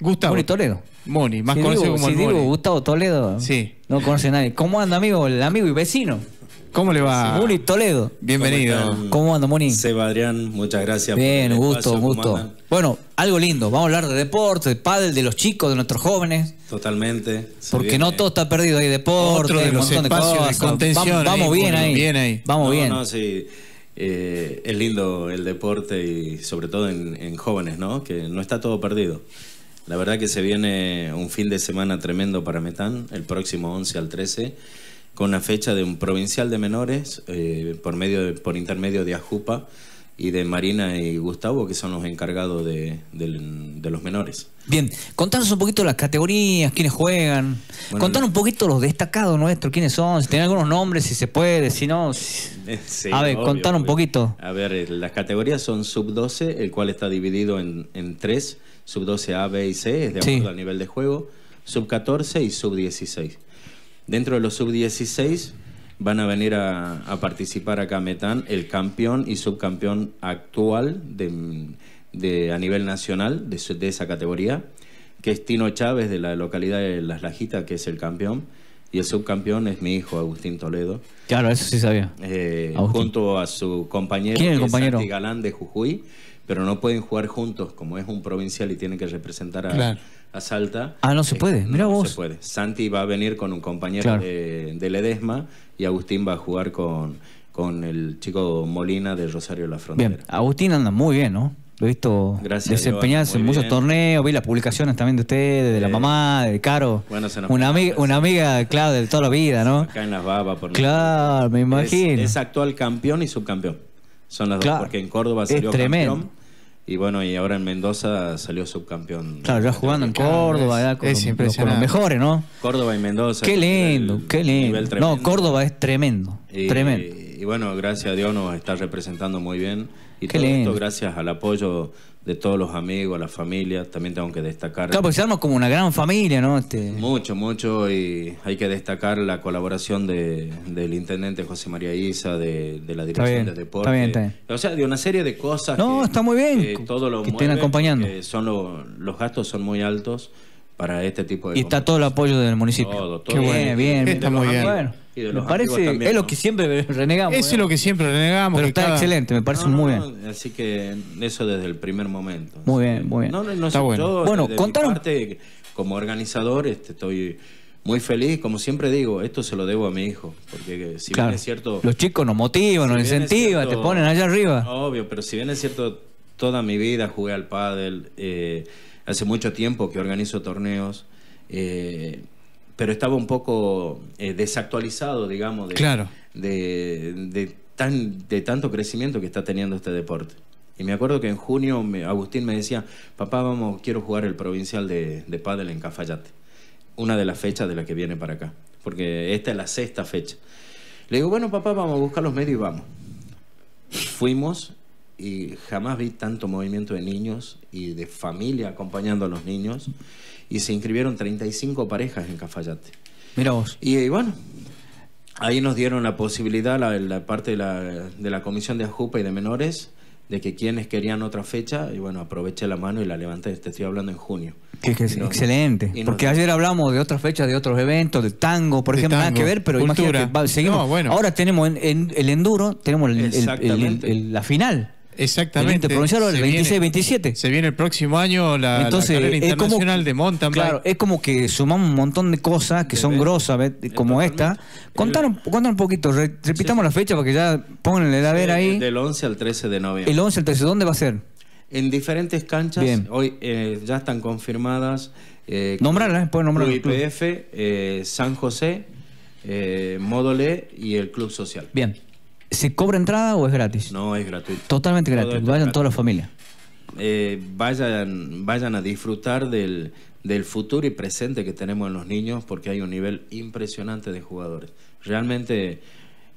Gustavo. Moni Toledo. Moni, más conocido digo, como si digo, Gustavo Toledo. Sí. No conoce a nadie. ¿Cómo anda, amigo? El amigo y vecino. ¿Cómo le va? Moni Toledo. Bienvenido. ¿Cómo, anda, Moni? Seba Adrián, muchas gracias. Bien, por gusto, un gusto. Bueno, algo lindo. Vamos a hablar de deporte, de pádel, de los chicos, de nuestros jóvenes. Totalmente. Porque no todo está perdido. Hay deporte, de un montón de cosas. De vamos, vamos bien, ahí. bien, ahí. Vamos bien. sí. Eh, es lindo el deporte y sobre todo en jóvenes, ¿no? Que no está todo perdido. La verdad que se viene un fin de semana tremendo para Metán, el próximo 11 al 13, con la fecha de un provincial de menores eh, por, medio por intermedio de Ajupa y de Marina y Gustavo, que son los encargados de, los menores. Bien, contanos un poquito las categorías, quiénes juegan, contanos un poquito los destacados nuestros, quiénes son, si tienen algunos nombres, si se puede, si no... a ver, contanos un poquito. A ver, eh, las categorías son sub-12, el cual está dividido en tres sub 12 A, B y C, es de acuerdo al nivel de juego, sub 14 y sub 16. Dentro de los sub 16 van a venir a, participar acá a Metán el campeón y subcampeón actual de, a nivel nacional de, de esa categoría, que es Tino Chávez de la localidad de Las Lajitas, que es el campeón y el subcampeón es mi hijo, Agustín Toledo. Claro, eso sí sabía. Eh, junto a su compañero, Santi Galán de Jujuy, pero no pueden jugar juntos, como es un provincial y tienen que representar a, Salta. Ah, no se eh, puede, mira vos. Santi va a venir con un compañero de, Ledesma y Agustín va a jugar con, con el chico Molina de Rosario La Frontera. Bien, Agustín anda muy bien, ¿no? Lo he visto desempeñarse en muchos torneos, vi las publicaciones también de ustedes, de la mamá, de Caro. una, amiga, una amiga, claro, de toda la vida, ¿no? Claro, me imagino. Es, actual campeón y subcampeón. Son las dos, porque en Córdoba salió tremendo. campeón. Y bueno, y ahora en Mendoza salió subcampeón. Claro, ya jugando en Córdoba, ya con, los, mejores, ¿no? Córdoba y Mendoza. Qué lindo, qué lindo. No, Córdoba es tremendo, tremendo. y bueno, gracias a Dios nos está representando muy bien. Y todo esto gracias al apoyo de todos los amigos, a la familia, también tengo que destacar. Claro, porque se como una gran familia, ¿no? Este- mucho, mucho, y hay que destacar la colaboración del intendente José María Isa, de, la dirección de Deportes Está O sea, de una serie de cosas. No, que, está muy bien. Que, todo lo estén acompañando. son los gastos son muy altos para este tipo de... Y está todo el apoyo del municipio. Qué bueno, bien. Está bien. me parece, es lo que siempre renegamos. es ¿eh? lo que siempre renegamos. Pero está excelente, me parece muy bien. Así que eso desde el primer momento. Muy bien, muy bien. está bueno. Yo, bueno, como organizador este, estoy muy feliz, como siempre digo, esto se lo debo a mi hijo, porque si bien es cierto... Los chicos nos motivan, nos incentivan, te ponen allá arriba. Obvio, pero si bien es cierto, toda mi vida jugué al pádel, eh, hace mucho tiempo que organizo torneos, eh, pero estaba un poco eh, desactualizado, digamos, de, de, tan, de tanto crecimiento que está teniendo este deporte. Y me acuerdo que en junio Agustín me decía, papá, vamos, quiero jugar el provincial de, de pádel en Cafayate, una de las fechas de la que viene para acá, porque esta es la sexta fecha. Le digo, bueno, papá, vamos a buscar los medios y vamos. Fuimos y jamás vi tanto movimiento de niños y de familia acompañando a los niños. Y se inscribieron 35 parejas en Cafayate. Mira vos. Y, bueno, ahí nos dieron la posibilidad, la, parte de la, de la, comisión de Ajupa y de menores, de que quienes querían otra fecha, y bueno, aproveché la mano y la levanté. Te estoy hablando en junio. excelente. Porque ayer hablamos de otras fechas, de otros eventos, de tango, por ejemplo, nada que ver, pero seguimos. Ahora tenemos en, el enduro, tenemos la final. Exactamente. El el 26-27. Se viene el próximo año la, Entonces, la carrera internacional de mountain bike. Claro, es como que sumamos un montón de cosas que son grosas, como esta. Contar un, un poquito, repitamos la fecha porque ya pongan la ver ahí. Del 11 al 13 de noviembre. El 11 al 13, ¿dónde va a ser? En diferentes canchas, Bien. hoy eh, ya están confirmadas. Eh, nombrarlas, eh, pueden nombrarlas. IPF, eh, San José, eh, Módole y el Club Social. Bien. ¿Se cobra entrada o es gratis? No, es gratuito. Totalmente gratis. vayan todas las familias. Eh, vayan, vayan a disfrutar del, del futuro y presente que tenemos en los niños porque hay un nivel impresionante de jugadores. Realmente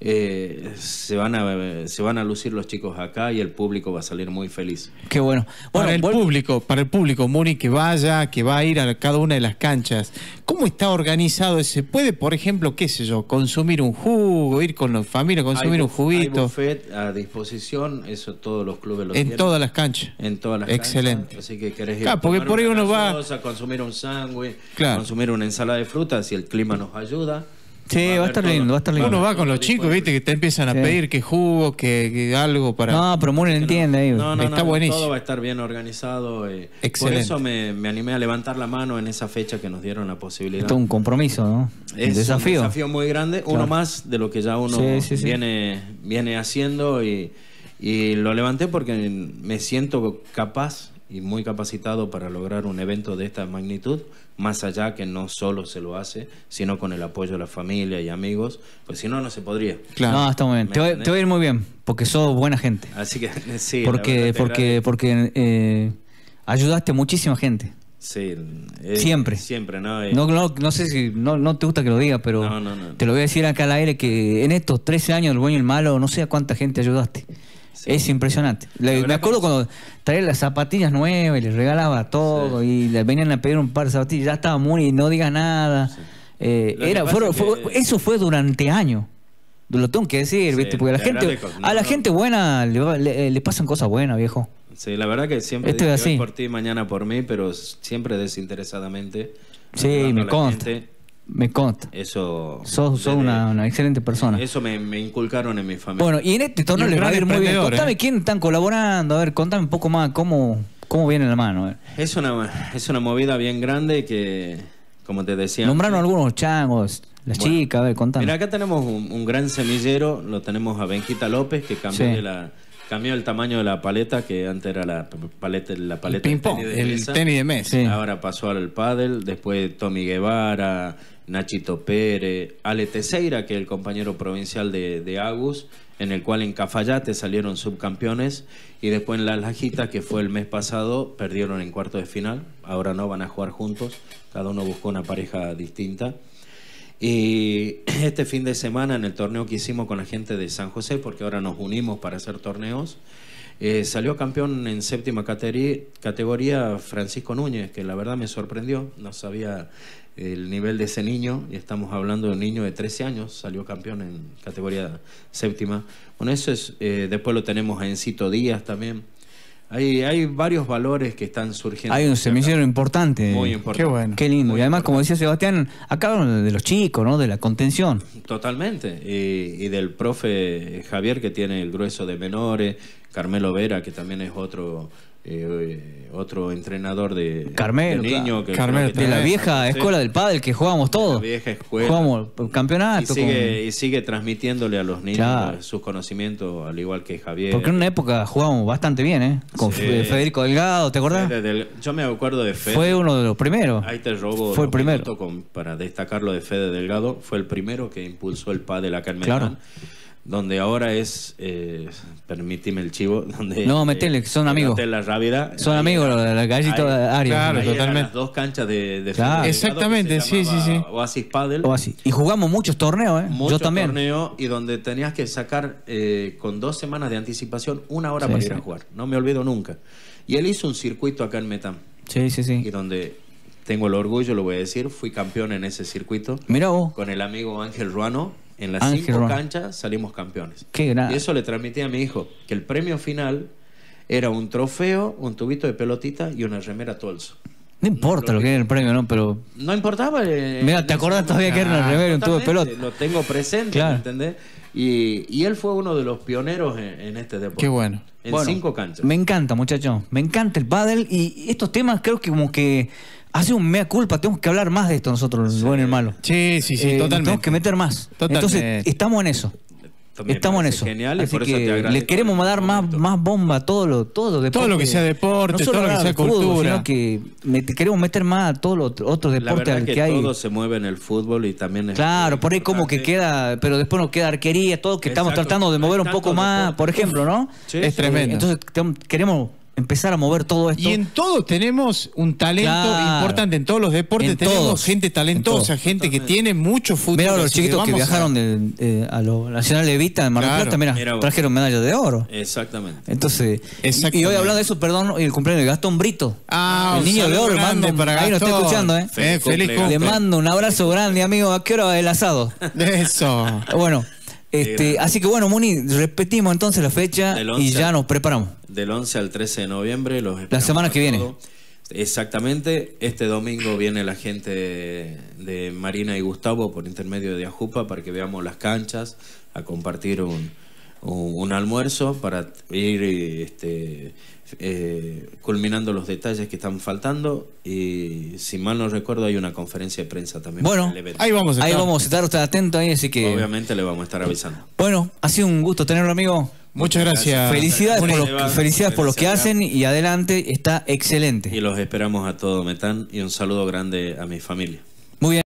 eh, se, van a, se van a lucir los chicos acá y el público va a salir muy feliz. Qué bueno. bueno para el público, para el público, Muni, que vaya, que va a ir a cada una de las canchas, ¿cómo está organizado ese? ¿Puede, por ejemplo, qué sé yo, consumir un jugo, ir con la familia, consumir un juguito? Hay buffet a disposición, eso todos los clubes lo En todas las canchas. En todas las Excelente. Canchas, así que ir porque por ahí uno consumir un sándwich, consumir una ensalada de frutas si el clima nos ayuda. Sí, va a estar lindo, va a estar lindo. Uno va con los chicos, viste, que te empiezan a pedir que jugo, que, algo para... No, pero promueven, entiende ahí. No, no, está buenísimo. Todo va a estar bien organizado. Eh, por eso me, animé a levantar la mano en esa fecha que nos dieron la posibilidad. Esto es un compromiso, ¿no? Es un desafío. desafío muy grande, uno más de lo que ya uno Viene, haciendo y, y lo levanté porque me siento capaz y muy capacitado para lograr un evento de esta magnitud, más allá que no solo se lo hace, sino con el apoyo de la familia y amigos, pues si no, no se podría. no, está muy bien. Te, voy, a ir muy bien, porque sos buena gente. Así que sí. Porque, porque, porque eh, ayudaste a muchísima gente. Sí, eh, siempre. Siempre, eh, ¿no? no, sé si no, te gusta que lo diga, pero te lo voy a decir acá al aire que en estos 13 años, el bueno y el malo, no sé cuánta gente ayudaste. Es impresionante. me acuerdo cuando traía las zapatillas nuevas, y les regalaba todo y le venían a pedir un par de zapatillas, ya estaba muy, y no digas nada. Eh, era, eso fue durante años. Lo tengo que decir, ¿viste? Porque a la gente, a la gente buena le, pasan cosas buenas, viejo. Sí, la verdad que siempre Esto es así. por ti, mañana por mí, pero siempre desinteresadamente. Sí, me consta. Me consta. Eso. Sos, una, excelente persona. Eso me, inculcaron en mi familia. Bueno, y en este torneo les va a ir muy bien. Contame ¿eh? quién están colaborando, a ver, contame un poco más cómo, cómo viene la mano. Es una, es una movida bien grande que, como te decía. Nombraron algunos changos, las chicas, a ver, contame. Mira, acá tenemos un, gran semillero, lo tenemos a Benquita López, que cambió el tamaño de la paleta, que antes era la paleta, la paleta el de tenis El tenis de mesa. Ahora pasó al pádel, después Tommy Guevara, Nachito Pérez, Ale Teseira, que es el compañero provincial de, de, Agus, en el cual en Cafayate salieron subcampeones, y después en La Lajita, que fue el mes pasado, perdieron en cuarto de final, ahora no van a jugar juntos, cada uno buscó una pareja distinta. Y este fin de semana en el torneo que hicimos con la gente de San José, porque ahora nos unimos para hacer torneos, eh, salió campeón en séptima categoría Francisco Núñez, que la verdad me sorprendió, no sabía el nivel de ese niño, y estamos hablando de un niño de 13 años, salió campeón en categoría séptima. Bueno, eso es, eh, después lo tenemos a Encito Díaz también, hay, varios valores que están surgiendo. Hay un semillero importante. Muy importante. Qué lindo. y además, como decía Sebastián, acá de los chicos, ¿no? De la contención. Totalmente. Y, y, del profe Javier, que tiene el grueso de menores, Carmelo Vera, que también es otro eh, otro entrenador de Carmelo, niño de la vieja escuela del padre que jugamos todos. vieja escuela. Jugamos campeonato. Y sigue, transmitiéndole a los niños sus conocimientos, al igual que Javier. Porque en una época jugábamos bastante bien, ¿eh? Con Federico Delgado, ¿te acordás? yo me acuerdo de Fede. Fue uno de los primeros. Ahí te robo. Fue el primero. para destacarlo de Fede Delgado, fue el primero que impulsó el padre a Carmelo. Claro donde ahora es, eh, permíteme el chivo, donde... No, metele, eh, son amigos amigos. La Rábida. Son los de la, la Arias. Claro, totalmente. Las dos canchas de... de Exactamente, sí, sí, sí. Oasis Paddle. Oasis. Y jugamos muchos torneos, ¿eh? Yo también. torneos y donde tenías que sacar eh, con dos semanas de anticipación una hora para ir a jugar. No me olvido nunca. Y él hizo un circuito acá en Metam. Sí, sí, sí. Y donde tengo el orgullo, lo voy a decir, fui campeón en ese circuito. Mira Con el amigo Ángel Ruano en las cinco canchas salimos campeones. Y eso le transmití a mi hijo, que el premio final era un trofeo, un tubito de pelotita y una remera Tolso. No importa lo, que era el premio, ¿no? Pero. No importaba. Eh, Mira, ¿te acordás todavía que era el primero, en tubo de pelota? Lo tengo presente, ¿entendés? Y, él fue uno de los pioneros en, este deporte. Qué bueno. En cinco canchas. Me encanta, muchachos. Me encanta el paddle. y estos temas creo que como que hace un mea culpa. Tenemos que hablar más de esto nosotros, el bueno y el malo. Sí, sí, sí, eh, totalmente. Tenemos que meter más. Totalmente. Entonces, estamos en eso. Estamos en eso. Genial, Así le queremos este dar más, más bomba a todo lo, todo Todo lo que sea deporte, todo lo que sea cultura. queremos meter más a todos los otros deportes al que, hay. Todo se mueve en el fútbol y también Claro, por ahí como que queda, pero después nos queda arquería, todo que estamos tratando de mover un poco más, por ejemplo, ¿no? Sí, es tremendo. Entonces queremos empezar a mover todo esto. Y en todos tenemos un talento importante, en todos los deportes tenemos gente talentosa, gente que tiene mucho futuro Mira los chiquitos que, viajaron a, los de de Mar del Plata, mira, trajeron medallas de oro. Exactamente. Entonces, Y, hoy hablando de eso, perdón, el cumpleaños de Gastón Brito. Ah, el niño de oro, mando, ahí nos está escuchando, ¿eh? Feliz, Le mando un abrazo grande, amigo. ¿A qué hora el asado? Eso. Bueno, este, así que bueno, Muni, repetimos entonces la fecha y ya nos preparamos del 11 al 13 de noviembre. Los la semana que viene. Exactamente, este domingo viene la gente de, Marina y Gustavo por intermedio de Ajupa para que veamos las canchas, a compartir un, un, almuerzo para ir este, eh, culminando los detalles que están faltando y si mal no recuerdo hay una conferencia de prensa también. Bueno, ahí vamos a estar. Ahí vamos a estar, usted atento ahí, así que... Obviamente le vamos a estar avisando. Bueno, ha sido un gusto tenerlo amigo. Muchas gracias. Felicidades, por, lo, por que hacen y adelante, está excelente. Y los esperamos a todos, Metán, y un saludo grande a mi familia. Muy bien.